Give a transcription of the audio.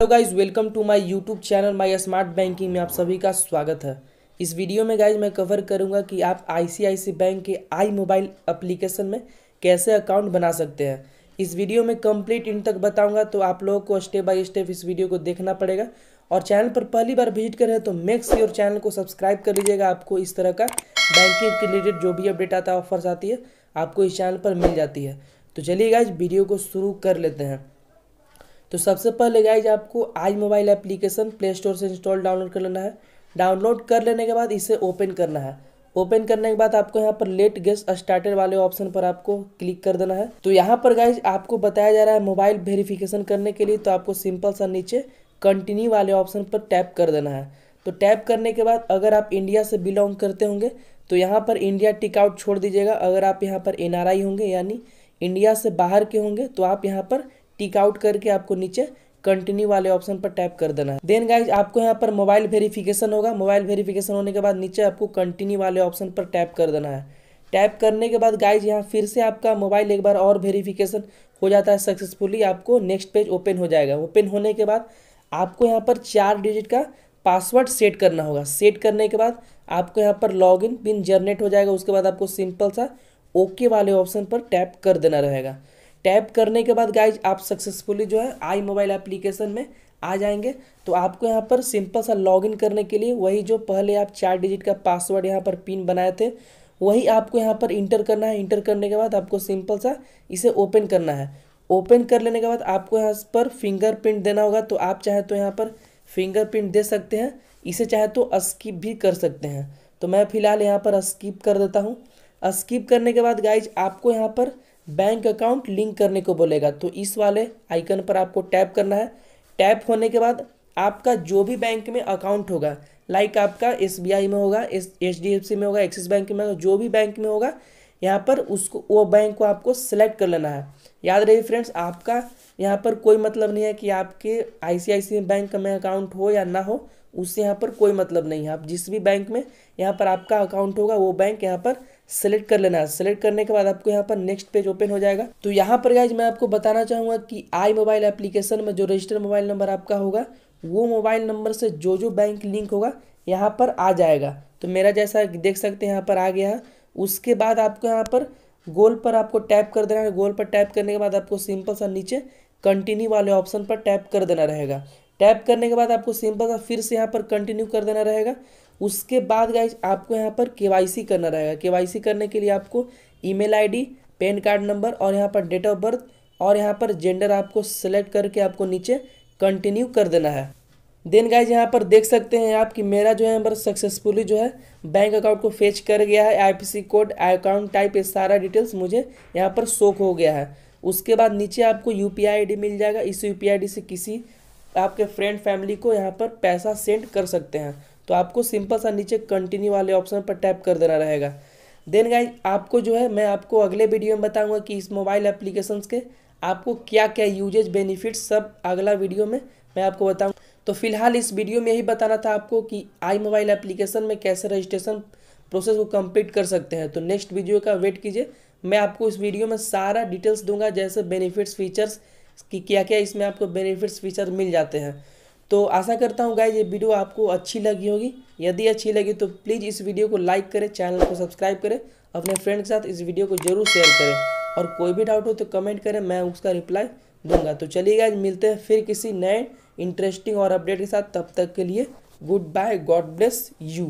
hello guys welcome to my YouTube channel my smart banking में आप सभी का स्वागत है इस वीडियो में गाइज मैं कवर करूंगा कि आप आईसीआईसी बैंक के आई मोबाइल एप्लीकेशन में कैसे अकाउंट बना सकते हैं इस वीडियो में कंप्लीट इन तक बताऊंगा तो आप लोगों को स्टेप बाय स्टेप इस वीडियो को देखना पड़ेगा और चैनल पर पहली बार विजिट करें तो मेक्स योर चैनल को सब्सक्राइब कर लीजिएगा आपको इस तरह का बैंकिंग के रिलेटेड जो भी अपडेट आता है ऑफर्स आती है आपको इस चैनल पर मिल जाती है तो चलिए गाइज वीडियो को शुरू कर लेते हैं तो सबसे पहले गाइज आपको iMobile application Play Store से इंस्टॉल डाउनलोड कर लेना है डाउनलोड कर लेने के बाद इसे ओपन करना है ओपन करने के बाद आपको यहाँ पर लेट गेस्ट स्टार्टेड वाले ऑप्शन पर आपको क्लिक कर देना है तो यहाँ पर गाइज आपको बताया जा रहा है मोबाइल वेरिफिकेशन करने के लिए तो आपको सिंपल सा नीचे कंटिन्यू वाले ऑप्शन पर टैप कर देना है तो टैप करने के बाद अगर आप इंडिया से बिलोंग करते होंगे तो यहाँ पर इंडिया टिकआउट छोड़ दीजिएगा अगर आप यहाँ पर एनआरआई होंगे यानी इंडिया से बाहर के होंगे तो आप यहाँ पर टिक आउट करके आपको नीचे कंटिन्यू वाले ऑप्शन पर टैप कर देना है देन गाइज आपको यहाँ पर मोबाइल वेरिफिकेशन होगा मोबाइल वेरिफिकेशन होने के बाद नीचे आपको कंटिन्यू वाले ऑप्शन पर टैप कर देना है टैप करने के बाद गाइज यहाँ फिर से आपका मोबाइल एक बार और वेरिफिकेशन हो जाता है सक्सेसफुली आपको नेक्स्ट पेज ओपन हो जाएगा ओपन होने के बाद आपको यहाँ पर चार डिजिट का पासवर्ड सेट करना होगा सेट करने के बाद आपको यहाँ पर लॉग इन पिन जनरेट हो जाएगा उसके बाद आपको सिंपल सा ओके वाले ऑप्शन पर टैप कर देना रहेगा टैप करने के बाद गाइज आप सक्सेसफुली जो है आई मोबाइल एप्लीकेशन में आ जाएंगे तो आपको यहाँ पर सिंपल सा लॉगिन करने के लिए वही जो पहले आप चार डिजिट का पासवर्ड यहाँ पर पिन बनाए थे वही आपको यहाँ पर इंटर करना है इंटर करने के बाद आपको सिंपल सा इसे ओपन करना है ओपन कर लेने के बाद आपको यहाँ पर फिंगरप्रिंट देना होगा तो आप चाहे तो यहाँ पर फिंगरप्रिंट दे सकते हैं इसे चाहे तो स्किप भी कर सकते हैं तो मैं फ़िलहाल यहाँ पर स्किप कर देता हूँ स्किप करने के बाद गाइज आपको यहाँ पर बैंक अकाउंट लिंक करने को बोलेगा तो इस वाले आइकन पर आपको टैप करना है टैप होने के बाद आपका जो भी बैंक में अकाउंट होगा लाइक आपका एस में होगा एच डी में होगा एक्सिस बैंक में होगा जो भी बैंक में होगा यहाँ पर उसको वो बैंक को आपको सेलेक्ट कर लेना है याद रहे फ्रेंड्स आपका यहाँ पर कोई मतलब नहीं है कि आपके आई बैंक में अकाउंट हो या ना हो उससे यहाँ पर कोई मतलब नहीं है आप जिस भी बैंक में यहाँ पर आपका अकाउंट होगा वो बैंक यहाँ पर सेलेक्ट कर लेना है सेलेक्ट करने के बाद आपको यहाँ पर नेक्स्ट पेज ओपन हो जाएगा तो यहाँ पर गाइज मैं आपको बताना चाहूँगा कि आई मोबाइल एप्लीकेशन में जो रजिस्टर मोबाइल नंबर आपका होगा वो मोबाइल नंबर से जो जो बैंक लिंक होगा यहाँ पर आ जाएगा तो मेरा जैसा देख सकते हैं यहाँ पर आ गया उसके बाद आपको यहाँ पर गोल पर आपको टैप कर देना है गोल पर टैप करने के बाद आपको सिंपल सा नीचे कंटिन्यू वाले ऑप्शन पर टैप कर देना रहेगा टैप करने के बाद आपको सिंपल सा फिर से यहाँ पर कंटिन्यू कर देना रहेगा उसके बाद गाइज आपको यहाँ पर केवाईसी करना रहेगा केवाईसी करने के लिए आपको email ID PAN card number और यहाँ पर डेट ऑफ बर्थ और यहाँ पर जेंडर आपको सेलेक्ट करके आपको नीचे कंटिन्यू कर देना है देन गाइज यहाँ पर देख सकते हैं आप कि मेरा जो है यहाँ पर सक्सेसफुली जो है बैंक अकाउंट को फेच कर गया है आईपीसी कोड अकाउंट टाइप ये सारा डिटेल्स मुझे यहाँ पर शोक हो गया है उसके बाद नीचे आपको यू पी मिल जाएगा इस यू पी से किसी आपके फ्रेंड फैमिली को यहाँ पर पैसा सेंड कर सकते हैं तो आपको सिंपल सा नीचे कंटिन्यू वाले ऑप्शन पर टैप कर देना रहेगा देन गाइज आपको जो है मैं आपको अगले वीडियो में बताऊंगा कि इस मोबाइल एप्लीकेशंस के आपको क्या क्या यूजेज बेनिफिट सब अगला वीडियो में मैं आपको बताऊँ तो फिलहाल इस वीडियो में यही बताना था आपको कि आई मोबाइल एप्लीकेशन में कैसे रजिस्ट्रेशन प्रोसेस को कंप्लीट कर सकते हैं तो नेक्स्ट वीडियो का वेट कीजिए मैं आपको इस वीडियो में सारा डिटेल्स दूंगा जैसे बेनिफिट्स फीचर्स कि क्या क्या इसमें आपको बेनिफिट्स फीचर मिल जाते हैं तो आशा करता हूँ गाइज ये वीडियो आपको अच्छी लगी होगी यदि अच्छी लगी तो प्लीज़ इस वीडियो को लाइक करें चैनल को सब्सक्राइब करें अपने फ्रेंड के साथ इस वीडियो को जरूर शेयर करें और कोई भी डाउट हो तो कमेंट करें मैं उसका रिप्लाई दूंगा तो चलिए गाइज मिलते हैं फिर किसी नए इंटरेस्टिंग और अपडेट के साथ तब तक के लिए goodbye God bless you